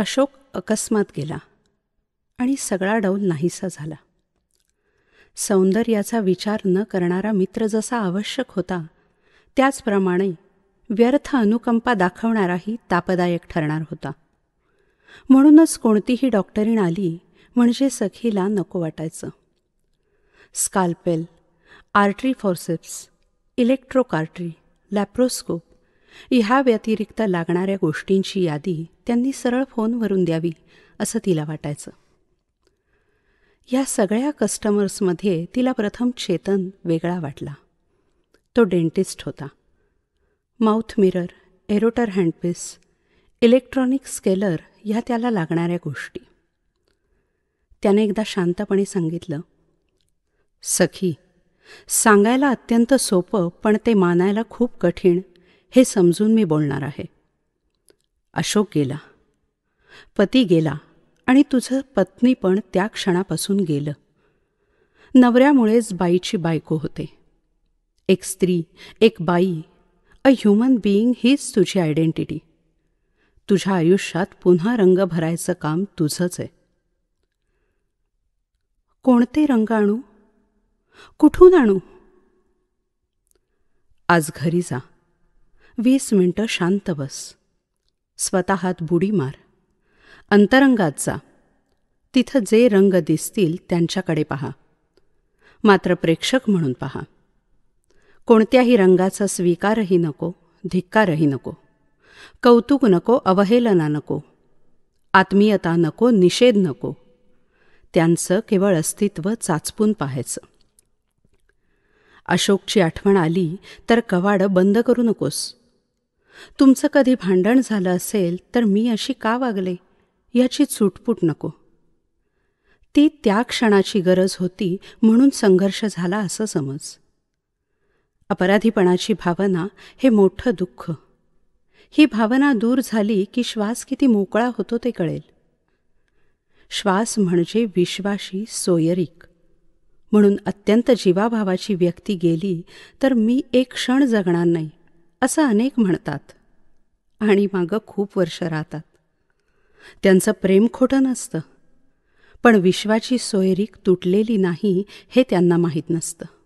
अशोक अकस्मात गेला आणि सगळा डौल नाहीसा झाला सौंदर्याचा विचार न करणारा मित्र जसा आवश्यक होता त्याचप्रमाणे व्यर्थ अनुकंपा दाखवणाराही तापदायक ठरणार होता म्हणूनच कोणतीही डॉक्टरीण आली म्हणजे सखीला नको वाटायचं स्काल्पेल आर्ट्री फॉर्सेप्स इलेक्ट्रोकार्ट्री लॅप्रोस्कोप ह्या व्यतिरिक्त लागणाऱ्या गोष्टींची यादी त्यांनी सरळ फोनवरून द्यावी असं तिला वाटायचं या सगळ्या कस्टमर्समध्ये तिला प्रथम चेतन वेगळा वाटला तो डेंटिस्ट होता mouth mirror airotor handpiece electronic scaler ह्या त्याला लागणाऱ्या गोष्टी त्याने एकदा शांतपणे सांगितलं सखी सांगायला अत्यंत सोपं पण ते मानायला खूप कठीण हे समजून मी बोलणार आहे अशोक गेला पती गेला आणि तुझं पत्नी पण त्या क्षणापासून गेलं नवऱ्यामुळेच बाईची बायको होते एक स्त्री एक बाई अ ह्युमन बीइंग हीच तुझी आयडेंटिटी तुझ्या आयुष्यात पुन्हा रंग भरायचं काम तुझंच आहे कोणते रंग आणू कुठून आणू आज घरी जा वीस मिनटं शांत बस स्वतःत बुडी मार अंतरंगात जा तिथं जे रंग दिसतील त्यांच्याकडे पहा मात्र प्रेक्षक म्हणून पहा कोणत्याही रंगाचा स्वीकारही नको धिक्कारही नको कौतुक नको अवहेलना नको आत्मीयता नको निषेध नको त्यांचं केवळ अस्तित्व चाचपून पाहायचं अशोकची आठवण आली तर कवाडं बंद करू नकोस तुमचं कधी भांडण झालं असेल तर मी अशी का वागले याची चुटपूट नको ती त्या क्षणाची गरज होती म्हणून संघर्ष झाला असं समज अपराधीपणाची भावना हे मोठं दुःख ही भावना दूर झाली की श्वास किती मोकळा होतो ते कळेल श्वास म्हणजे विश्वाशी सोयरिक म्हणून अत्यंत जीवाभावाची व्यक्ती गेली तर मी एक क्षण जगणार नाही असं अनेक म्हणतात आणि मागं खूप वर्ष राहतात त्यांचं प्रेम खोटं नसतं पण विश्वाची सोयरीक तुटलेली नाही हे त्यांना माहीत नसतं